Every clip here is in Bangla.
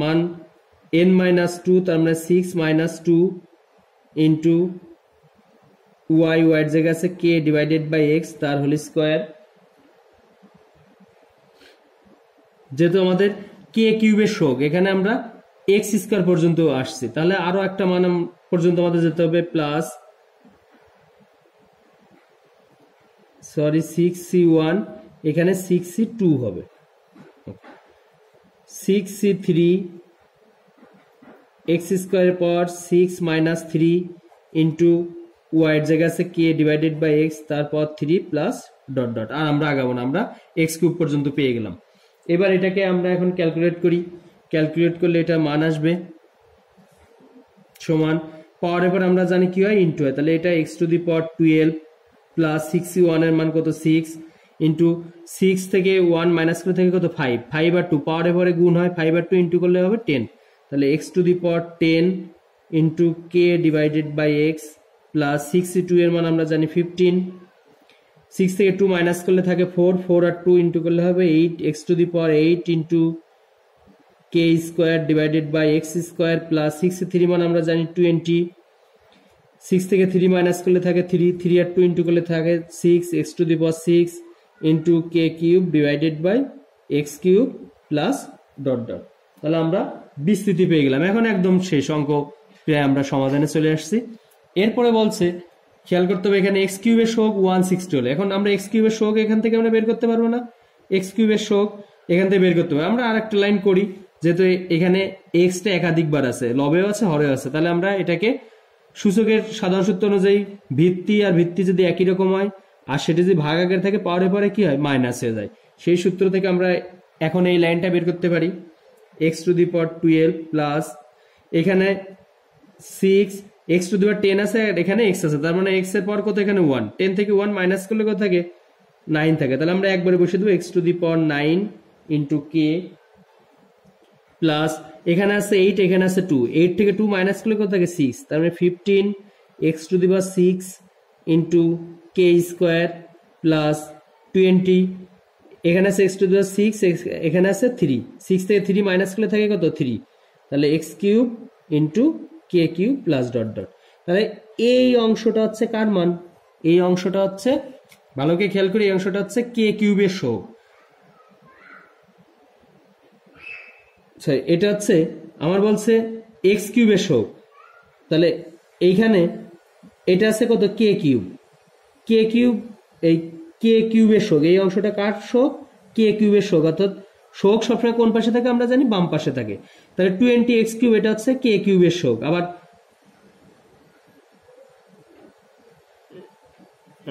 মান এন মাইনাস টু তার মানে six minus two into Y ওয়াইয়ের জায়গায় আছে কে ডিভাইডেড বাই এক্স তার হোল স্কোয়ার যেহেতু আমাদের কে কিউবের শোক এখানে আমরা এক্স স্কোয়ার পর্যন্ত আসছি তাহলে আরো একটা মান পর্যন্ত আমাদের যেতে হবে plus sorry six C one এখানে সিক্স সি টু হবে okay six C three X স্কোয়ারের পর সিক্স মাইনাস থ্রি ইন্টু ওয়াইয়ের জায়গা আছে কে ডিভাইডেড বাই এক্স তারপর থ্রি প্লাস ডট ডট আর আমরা আগাবো না আমরা এক্স কিউব পর্যন্ত পেয়ে গেলাম এবার এটাকে আমরা এখন ক্যালকুলেট করি ক্যালকুলেট করলে এটা মান আসবে সমান পাওয়ারের পর আমরা জানি কি হয় ইন্টু হয় তাহলে এটা X to the power twelve plus six ওয়ানের মান কত সিক্স ইন্টু সিক্স থেকে ওয়ান মাইনাস করে থেকে কত ফাইভ ফাইভ আর টু পাওয়ারে পরে গুণ হয় ফাইভ আর টু ইন্টু করলে হবে টেন তাহলে x to the power ten into k divided by x plus sixty two এর মান আমরা জানি ফিফটিন সিক্স থেকে টু মাইনাস করলে থাকে ফোর ফোর আর টু ইন্টু করলে হবে eight x to the power eight into k square divided by x square plus six three মান আমরা জানি টোয়েন্টি সিক্স থেকে থ্রি মাইনাস করলে থাকে থ্রি থ্রি আর টু ইন্টু করলে থাকে six x to the power six into k cube divided by x cube plus dot dot তাহলে আমরা বিস্তৃতি পেয়ে গেলাম এখন একদম শেষ অঙ্ক প্রায় আমরা সমাধানে চলে আসছি এরপরে বলছে খেয়াল করতে হবে এখানে এক্স কিউবের শোক ওয়ান সিক্সটি হলে এখন আমরা এক্স কিউবের শোক এখান থেকে আমরা বের করতে পারবো না এক্স কিউবের শোক এখান থেকে বের করতে হবে আমরা আর একটা লাইন করি যেহেতু এখানে এক্সটা একাধিকবার আছে লবেও আছে হরেও আছে তাহলে আমরা এটাকে সূচকের সাধারণ সূত্র অনুযায়ী ভিত্তি আর ভিত্তি যদি একই রকম হয় আর সেটা যদি ভাগ আগের থাকে পাওয়ারে পরে কি হয় মাইনাস হয়ে যায় সেই সূত্র থেকে আমরা এখন এই লাইনটা বের করতে পারি x to the power twelve plus এখানে six x to the power ten আছে আর এখানে এক্স আছে তার মানে এক্স এর পাওয়ার কত এখানে ওয়ান টেন থেকে ওয়ান মাইনাস করলে কত থাকে নাইন থাকে তাহলে আমরা একবারে বসে দেবো x to the power nine into k plus এখানে আছে এইট এখানে আছে টু এইট থেকে টু মাইনাস করলে কত থাকে সিক্স তার মানে fifteen x to the power six into k square plus twenty এখানে আছে এক্স টু দেওয়ার সিক্স এখানে আছে থ্রি সিক্স থেকে থ্রি মাইনাস করলে থাকে কত থ্রি তাহলে x cube into k cube plus dot dot তাহলে এই অংশটা হচ্ছে কার মান এই অংশটা হচ্ছে ভালোকে খেয়াল করি এই অংশটা হচ্ছে কে কিউবের শো সরি এটা হচ্ছে আমার বলছে এক্স কিউবের শো তাহলে এইখানে এটা আছে কত কে কিউব কে কিউব এই কে কিউবের শোক এই অংশটা কার শোক কে কিউবের শোক অর্থাৎ শোক সবসময় কোন পাশে থাকে আমরা জানি বাম পাশে থাকে তাহলে টোয়েন্টি এক্স কিউব এটা হচ্ছে কে কিউবের শোক আবার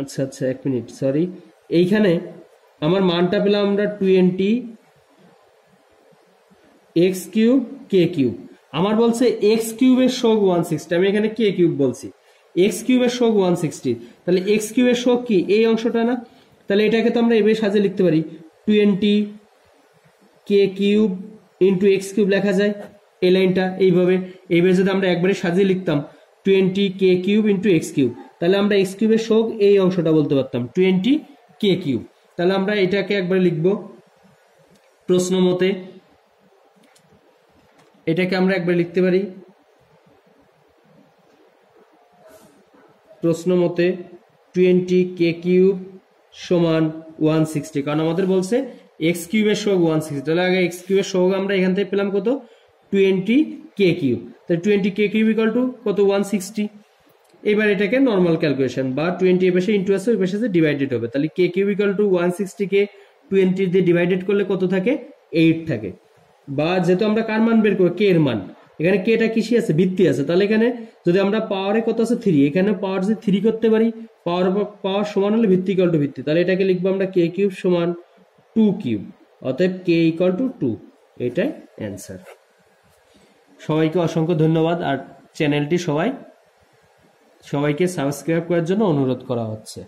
আচ্ছা আচ্ছা এক মিনিট সরি এইখানে আমার মানটা পেলাম আমরা twenty x cube k cube আমার বলছে এক্স কিউবের শোক ওয়ান সিক্সটি আমি এখানে কে কিউব বলছি এক্স কিউবের শোক ওয়ান সিক্সটি তাহলে এক্স কিউবের শোক কি এই অংশটা না তাহলে এটাকে তো আমরা এভাবে সাজে লিখতে পারি twenty k cube into x cube লেখা যায় এই লাইনটা এইভাবে এইভাবে যদি আমরা একবারে সাজিয়ে লিখতাম twenty k cube into x cube তাহলে আমরা এক্স কিউবের শোক এই অংশটা বলতে পারতাম টোয়েন্টি কে কিউব তাহলে আমরা এটাকে একবারে লিখব প্রশ্ন মতে এটাকে আমরা একবার লিখতে পারি প্রশ্ন মতে টোয়েন্টি কে কিউব সমান ওয়ান সিক্সটি কারণ আমাদের বলছে এক্স কিউবের সহগ ওয়ান সিক্সটি তাহলে আগে এক্স কিউবের সহগ আমরা এখান থেকে পেলাম কত টোয়েন্টি কে কিউব তাহলে twenty k cube equal to কত ওয়ান সিক্সটি এবার এটাকে নর্মাল ক্যালকুলেশন বা টোয়েন্টি এ পাশে ইন্টু আছে ওই পাশে ডিভাইডেড হবে তাহলে k cube equal to one sixty কে টোয়েন্টি দিয়ে ডিভাইডেড করলে কত থাকে এইট থাকে বা যেহেতু আমরা কার মান বের করবো কে এর মান এখানে কে এটা কিসি আছে ভিত্তি আছে তাহলে এখানে যদি আমরা পাওয়ারে কত আছে থ্রি এখানে পাওয়ার যদি থ্রি করতে পারি পাওয়ার পাওয়ার সমান হলে ভিত্তি ইকাল টু ভিত্তি তাহলে এটাকে লিখবো আমরা কে কিউব সমান টু কিউব অতএব কে ইকাল টু টু এটাই অ্যান্সার সবাইকে অসংখ্য ধন্যবাদ আর চ্যানেলটি সবাই সবাইকে সাবস্ক্রাইব করার জন্য অনুরোধ করা হচ্ছে